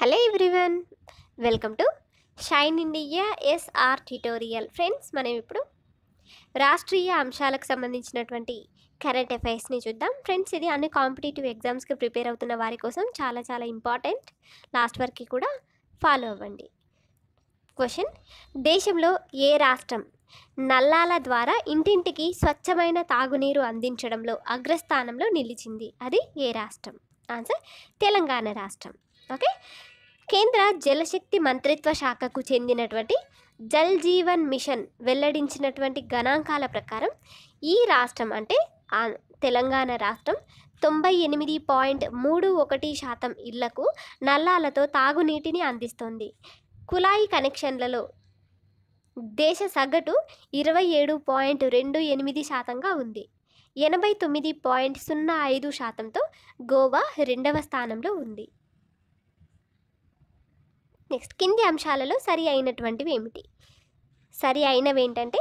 hello everyone welcome to shine India SR tutorial friends మనం ఇప్పుడు రాష్ట్రీయ అంశాలకు సంబంధించినటువంటి కరెంట్ అఫైర్స్ని చూద్దాం ఫ్రెండ్స్ ఇది అన్ని కాంపిటేటివ్ ఎగ్జామ్స్కి ప్రిపేర్ అవుతున్న వారి కోసం చాలా చాలా ఇంపార్టెంట్ లాస్ట్ వరకు కూడా ఫాలో అవ్వండి క్వశ్చన్ దేశంలో ఏ రాష్ట్రం నల్లాల ద్వారా ఇంటింటికి స్వచ్ఛమైన తాగునీరు అందించడంలో అగ్రస్థానంలో నిలిచింది అది ఏ రాష్ట్రం ఆన్సర్ తెలంగాణ రాష్ట్రం ఓకే కేంద్ర జలశక్తి మంత్రిత్వ శాఖకు చెందినటువంటి జల్ జీవన్ మిషన్ వెల్లడించినటువంటి గణాంకాల ప్రకారం ఈ రాష్ట్రం అంటే తెలంగాణ రాష్ట్రం తొంభై ఎనిమిది పాయింట్ మూడు ఒకటి శాతం ఇళ్లకు నల్లాలతో తాగునీటిని అందిస్తోంది కులాయి కనెక్షన్లలో దేశ సగటు ఇరవై ఏడు పాయింట్ రెండు ఎనిమిది శాతంగా ఉంది ఎనభై తొమ్మిది పాయింట్ సున్నా ఐదు శాతంతో గోవా రెండవ స్థానంలో ఉంది నెక్స్ట్ కింది అంశాలలో సరి అయినటువంటివి ఏమిటి సరి అయినవి ఏంటంటే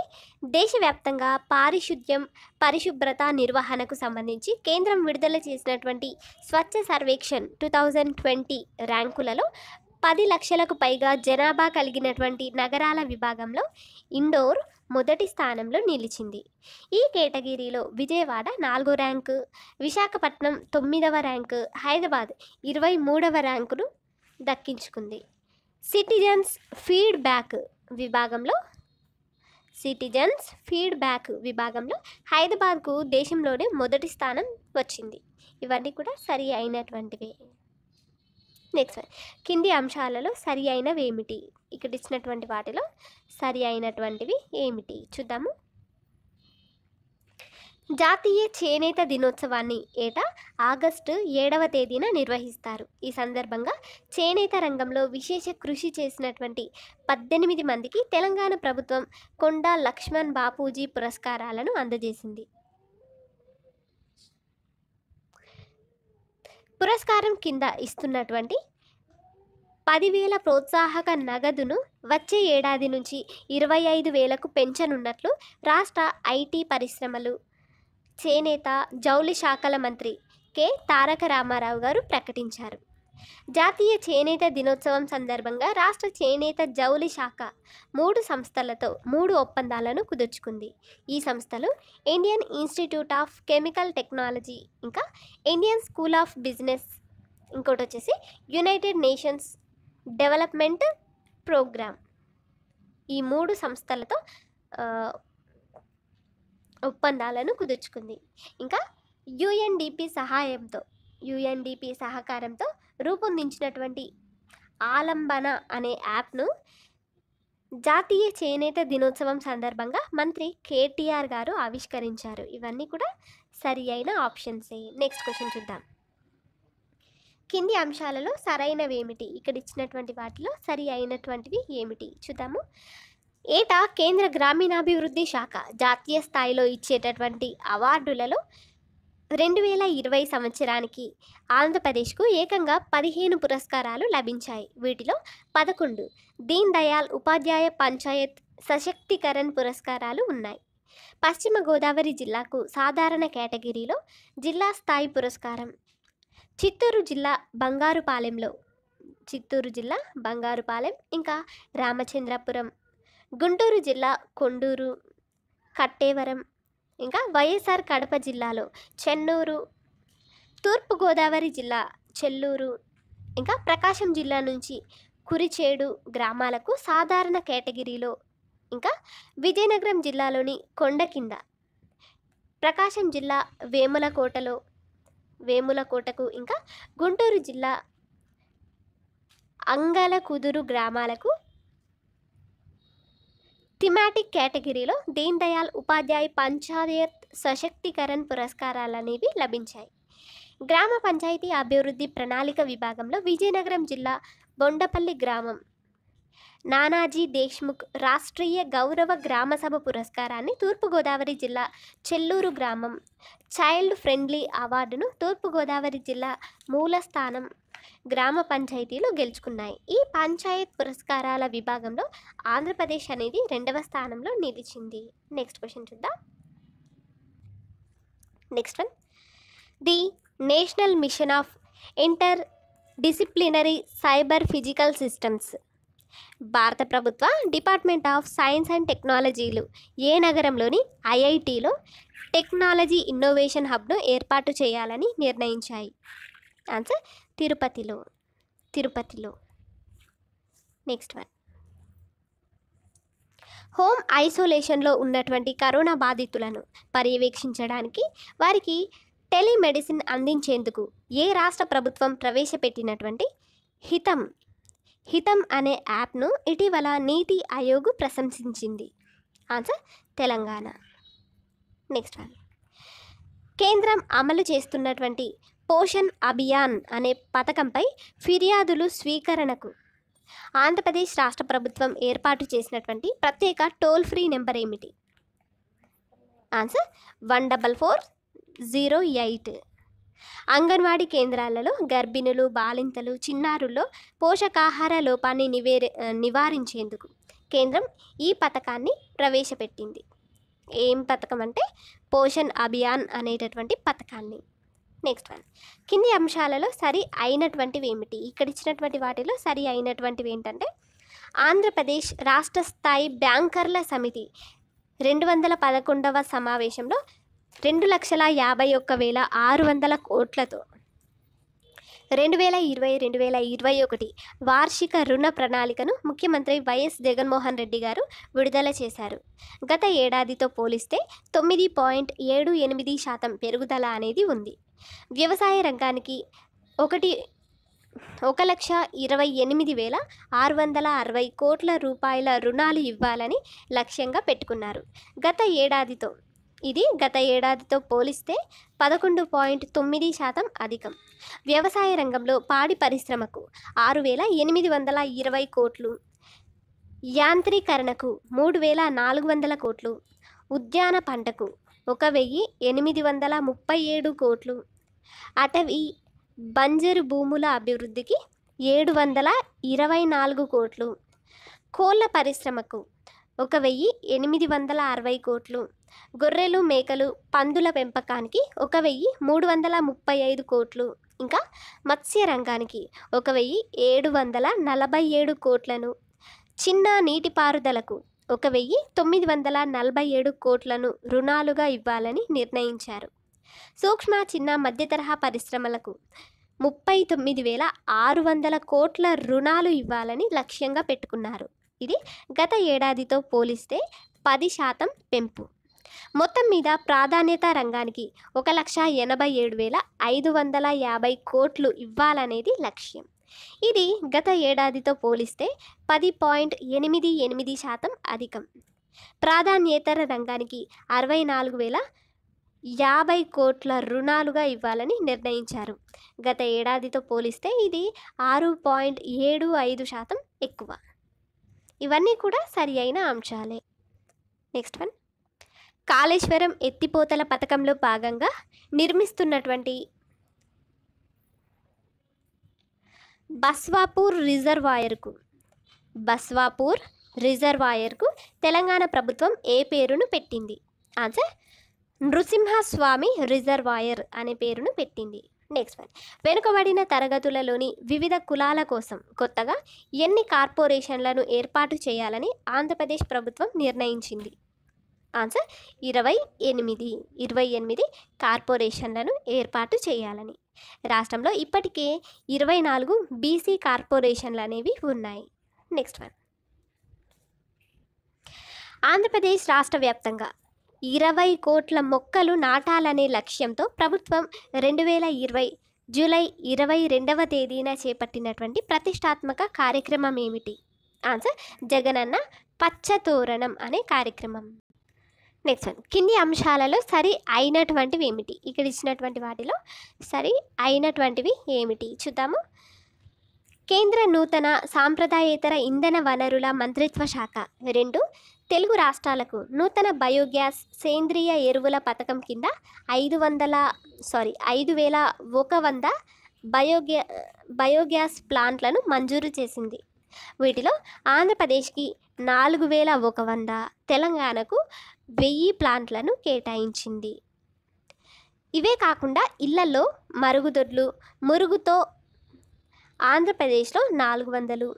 దేశవ్యాప్తంగా పారిశుద్ధ్యం పరిశుభ్రత నిర్వహణకు సంబంధించి కేంద్రం విడుదల చేసినటువంటి Swachh Survekshan two thousand twenty ర్యాంకులలో పది లక్షలకు పైగా జనాభా కలిగినటువంటి నగరాల విభాగంలో ఇండోర్ మొదటి స్థానంలో నిలిచింది ఈ కేటగిరీలో విజయవాడ నాలుగో ర్యాంకు విశాఖపట్నం తొమ్మిదవ ర్యాంకు హైదరాబాద్ ఇరవై మూడవ ర్యాంకును దక్కించుకుంది సిటిజన్స్ ఫీడ్బ్యాక్ విభాగంలో సిటిజన్స్ ఫీడ్బ్యాక్ విభాగంలో హైదరాబాద్కు దేశంలోనే మొదటి స్థానం వచ్చింది ఇవన్నీ కూడా సరి అయినటువంటివే నెక్స్ట్ కింది అంశాలలో సరి అయినవి ఏమిటి ఇక్కడ ఇచ్చినటువంటి వాటిలో సరి అయినటువంటివి ఏమిటి చూద్దాము జాతీయ చేనేత దినోత్సవాన్ని ఏటా ఆగస్టు ఏడవ తేదీన నిర్వహిస్తారు ఈ సందర్భంగా చేనేత రంగంలో విశేష కృషి చేసినటువంటి పద్దెనిమిది మందికి తెలంగాణ ప్రభుత్వం కొండా లక్ష్మణ్ బాపూజీ పురస్కారాలను అందజేసింది పురస్కారం కింద ఇస్తున్నటువంటి పదివేల ప్రోత్సాహక నగదును వచ్చే ఏడాది నుంచి ఇరవై ఐదు వేలకు పెంచనున్నట్లు రాష్ట్ర ఐటీ పరిశ్రమలు చేనేత జౌలి శాఖల మంత్రి కె తారక రామారావు గారు ప్రకటించారు జాతీయ చేనేత దినోత్సవం సందర్భంగా రాష్ట్ర చేనేత జౌలి శాఖ మూడు సంస్థలతో మూడు ఒప్పందాలను కుదుర్చుకుంది ఈ సంస్థలు Indian Institute of Chemical Technology ఇంకా ఇండియన్ స్కూల్ ఆఫ్ బిజినెస్ ఇంకోటి వచ్చేసి యునైటెడ్ నేషన్స్ డెవలప్మెంట్ ప్రోగ్రామ్ ఈ మూడు సంస్థలతో ఒప్పందాలను కుదుర్చుకుంది ఇంకా యుఎన్డిపి సహాయంతో యుఎన్డిపి సహకారంతో రూపొందించినటువంటి ఆలంబన అనే యాప్ను జాతీయ చేనేత దినోత్సవం సందర్భంగా మంత్రి కేటీఆర్ గారు ఆవిష్కరించారు ఇవన్నీ కూడా సరి అయిన ఆప్షన్సే నెక్స్ట్ క్వశ్చన్ చూద్దాం కింది అంశాలలో సరైనవి ఏమిటి ఇక్కడ ఇచ్చినటువంటి వాటిలో సరి అయినటువంటివి ఏమిటి చూద్దాము ఏటా కేంద్ర గ్రామీణాభివృద్ధి శాఖ జాతీయ స్థాయిలో ఇచ్చేటటువంటి అవార్డులలో రెండు వేల ఇరవై సంవత్సరానికి ఆంధ్రప్రదేశ్కు ఏకంగా పదిహేను పురస్కారాలు లభించాయి వీటిలో పదకొండు దీన్ దయాల్ ఉపాధ్యాయ పంచాయత్ సశక్తికరణ్ పురస్కారాలు ఉన్నాయి పశ్చిమ గోదావరి జిల్లాకు సాధారణ కేటగిరీలో జిల్లా స్థాయి పురస్కారం చిత్తూరు జిల్లా బంగారుపాలెంలో చిత్తూరు జిల్లా బంగారుపాలెం ఇంకా రామచంద్రపురం గుంటూరు జిల్లా కొండూరు కట్టేవరం ఇంకా వైఎస్ఆర్ కడప జిల్లాలో చెన్నూరు తూర్పుగోదావరి జిల్లా చెల్లూరు ఇంకా ప్రకాశం జిల్లా నుంచి కురిచేడు గ్రామాలకు సాధారణ కేటగిరీలో ఇంకా విజయనగరం జిల్లాలోని కొండ కింద ప్రకాశం జిల్లా వేములకోటలో వేములకోటకు ఇంకా గుంటూరు జిల్లా అంగలకుదురు గ్రామాలకు థిమాటిక్ కేటగిరీలో దీన్ దయాల్ ఉపాధ్యాయ పంచాయత్ సశక్తికరణ్ పురస్కారాలు అనేవి లభించాయి గ్రామ పంచాయతీ అభివృద్ధి ప్రణాళిక విభాగంలో విజయనగరం జిల్లా బొండపల్లి గ్రామం నానాజీ దేశ్ముఖ్ రాష్ట్రీయ గౌరవ గ్రామ సభ పురస్కారాన్ని తూర్పుగోదావరి జిల్లా చెల్లూరు గ్రామం చైల్డ్ ఫ్రెండ్లీ అవార్డును తూర్పుగోదావరి జిల్లా మూలస్థానం గ్రామ పంచాయతీలు గెలుచుకున్నాయి ఈ పంచాయత్ పురస్కారాల విభాగంలో ఆంధ్రప్రదేశ్ అనేది రెండవ స్థానంలో నిలిచింది నెక్స్ట్ క్వశ్చన్ చూద్దాం next one the National Mission of Interdisciplinary Cyber Physical Systems భారత ప్రభుత్వ డిపార్ట్మెంట్ ఆఫ్ సైన్స్ అండ్ టెక్నాలజీలు ఏ నగరంలోని ఐఐటిలో టెక్నాలజీ ఇన్నోవేషన్ హబ్ను ఏర్పాటు చేయాలని నిర్ణయించాయి ఆన్సర్ తిరుపతిలో తిరుపతిలో నెక్స్ట్ వన్ హోమ్ ఐసోలేషన్లో ఉన్నటువంటి కరోనా బాధితులను పర్యవేక్షించడానికి వారికి టెలిమెడిసిన్ అందించేందుకు ఏ రాష్ట్ర ప్రభుత్వం ప్రవేశపెట్టినటువంటి హితం హితం అనే యాప్ను ఇటీవల నీతి ఆయోగ్ ప్రశంసించింది ఆన్సర్ తెలంగాణ నెక్స్ట్ వన్ కేంద్రం అమలు చేస్తున్నటువంటి పోషన్ అభియాన్ అనే పథకంపై ఫిర్యాదులు స్వీకరణకు ఆంధ్రప్రదేశ్ రాష్ట్ర ప్రభుత్వం ఏర్పాటు చేసినటువంటి ప్రత్యేక టోల్ ఫ్రీ నెంబర్ ఏమిటి answer one double four zero eight anganwadi కేంద్రాలలో గర్భిణులు బాలింతలు చిన్నారుల్లో పోషకాహార లోపాన్ని నివేరే నివారించేందుకు కేంద్రం ఈ పథకాన్ని ప్రవేశపెట్టింది ఏం పథకం అంటే పోషణ్ అభియాన్ అనేటటువంటి పథకాన్ని నెక్స్ట్ వన్ కింది అంశాలలో సరి అయినటువంటివి ఏమిటి ఇక్కడ ఇచ్చినటువంటి వాటిలో సరి అయినటువంటివి ఏంటంటే ఆంధ్రప్రదేశ్ రాష్ట్ర స్థాయి బ్యాంకర్ల సమితి రెండు వందల పదకొండవ సమావేశంలో రెండు లక్షల యాభై ఒక్క వేల ఆరు వందల కోట్లతో రెండు వేల ఇరవై రెండు వేల ఇరవై ఒకటి వార్షిక రుణ ప్రణాళికను ముఖ్యమంత్రి వైఎస్ జగన్మోహన్ రెడ్డి గారు విడుదల చేశారు గత ఏడాదితో పోలిస్తే తొమ్మిది పాయింట్ ఏడు ఎనిమిది శాతం పెరుగుదల అనేది ఉంది వ్యవసాయ రంగానికి ఒకటి ఒక లక్ష ఇరవై ఎనిమిది వేల ఆరు వందల అరవై కోట్ల రూపాయల రుణాలు ఇవ్వాలని లక్ష్యంగా పెట్టుకున్నారు గత ఏడాదితో ఇది గత ఏడాదితో పోలిస్తే పదకొండు పాయింట్ తొమ్మిది శాతం అధికం వ్యవసాయ రంగంలో పాడి పరిశ్రమకు ఆరు వేల ఎనిమిది వందల ఇరవై కోట్లు యాంత్రీకరణకు మూడు వేల నాలుగు వందల కోట్లు ఉద్యాన పంటకు ఒక వెయ్యి ఎనిమిది వందల ముప్పై ఏడు కోట్లు అటవీ బంజరు భూముల అభివృద్ధికి ఏడు వందల ఇరవై నాలుగు కోట్లు కోళ్ళ పరిశ్రమకు ఒక వెయ్యి ఎనిమిది వందల అరవై కోట్లు గొర్రెలు మేకలు పందుల పెంపకానికి ఒక వెయ్యి మూడు వందల ముప్పై ఐదు కోట్లు ఇంకా మత్స్య రంగానికి ఒక వెయ్యి ఏడు వందల నలభై ఏడు కోట్లను చిన్న నీటిపారుదలకు ఒక వెయ్యి తొమ్మిది వందల నలభై ఏడు కోట్లను రుణాలుగా ఇవ్వాలని నిర్ణయించారు సూక్ష్మ చిన్న మధ్యతరహా పరిశ్రమలకు ముప్పై తొమ్మిది వేల ఆరు వందల కోట్ల రుణాలు ఇవ్వాలని లక్ష్యంగా పెట్టుకున్నారు ఇది గత ఏడాదితో పోలిస్తే పది శాతం పెంపు మొత్తం మీద ప్రాధాన్యత రంగానికి ఒక లక్ష ఎనభై ఏడు వేల ఐదు వందల యాభై కోట్లు ఇవ్వాలనేది లక్ష్యం ఇది గత ఏడాదితో పోలిస్తే పది పాయింట్ ఎనిమిది ఎనిమిది శాతం అధికం ప్రాధాన్యేతర రంగానికి అరవై నాలుగు వేల యాభై కోట్ల రుణాలుగా ఇవ్వాలని నిర్ణయించారు గత ఏడాదితో పోలిస్తే ఇది ఆరు పాయింట్ ఏడు ఐదు శాతం ఎక్కువ ఇవన్నీ కూడా సరి అయిన అంశాలే నెక్స్ట్ వన్ కాళేశ్వరం ఎత్తిపోతల పథకంలో భాగంగా నిర్మిస్తున్నటువంటి బస్వాపూర్ రిజర్వాయర్కు బస్వాపూర్ రిజర్వాయర్కు తెలంగాణ ప్రభుత్వం ఏ పేరును పెట్టింది ఆన్సర్ నృసింహస్వామి రిజర్వాయర్ అనే పేరును పెట్టింది నెక్స్ట్ వన్ వెనుకబడిన తరగతులలోని వివిధ కులాల కోసం కొత్తగా ఎన్ని కార్పొరేషన్లను ఏర్పాటు చేయాలని ఆంధ్రప్రదేశ్ ప్రభుత్వం నిర్ణయించింది ఆన్సర్ ఇరవై ఎనిమిది ఇరవై ఎనిమిది కార్పొరేషన్లను ఏర్పాటు చేయాలని రాష్ట్రంలో ఇప్పటికే ఇరవై నాలుగు బీసీ కార్పొరేషన్లు అనేవి ఉన్నాయి నెక్స్ట్ వన్ ఆంధ్రప్రదేశ్ రాష్ట్ర వ్యాప్తంగా ఇరవై కోట్ల మొక్కలు నాటాలనే లక్ష్యంతో ప్రభుత్వం రెండు వేల ఇరవై జూలై ఇరవై రెండవ తేదీన చేపట్టినటువంటి ప్రతిష్టాత్మక కార్యక్రమం ఏమిటి ఆన్సర్ జగనన్న పచ్చతోరణం అనే కార్యక్రమం నెక్స్ట్ వన్ కింది అంశాలలో సరి అయినటువంటివి ఏమిటి ఇక్కడ ఇచ్చినటువంటి వాటిలో సరి అయినటువంటివి ఏమిటి చూద్దాము కేంద్ర నూతన సాంప్రదాయేతర ఇంధన వనరుల మంత్రిత్వ శాఖ రెండు తెలుగు రాష్ట్రాలకు నూతన బయోగ్యాస్ సేంద్రియ ఎరువుల పథకం కింద ఐదు వందల సారీ ఐదు వేల ఒక వంద బయోగ్యా బయోగ్యాస్ ప్లాంట్లను మంజూరు చేసింది వీటిలో ఆంధ్రప్రదేశ్కి నాలుగు వేల ఒక వంద తెలంగాణకు వెయ్యి ప్లాంట్లను కేటాయించింది ఇవే కాకుండా ఇళ్లలో మరుగుదొడ్లు మురుగుతో ఆంధ్రప్రదేశ్లో నాలుగు వందలు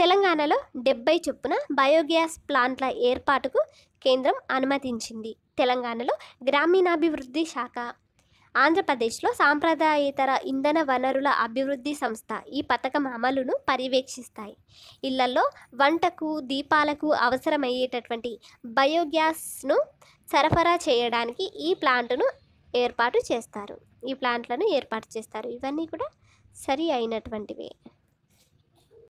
తెలంగాణలో డెబ్బై చొప్పున బయోగ్యాస్ ప్లాంట్ల ఏర్పాటుకు కేంద్రం అనుమతించింది తెలంగాణలో గ్రామీణాభివృద్ధి శాఖ ఆంధ్రప్రదేశ్లో సాంప్రదాయేతర ఇంధన వనరుల అభివృద్ధి సంస్థ ఈ పథకం అమలును పర్యవేక్షిస్తాయి ఇళ్లలో వంటకు దీపాలకు అవసరమయ్యేటటువంటి బయోగ్యాస్ను సరఫరా చేయడానికి ఈ ప్లాంట్ను ఏర్పాటు చేస్తారు ఈ ప్లాంట్లను ఏర్పాటు చేస్తారు ఇవన్నీ కూడా సరి అయినటువంటివి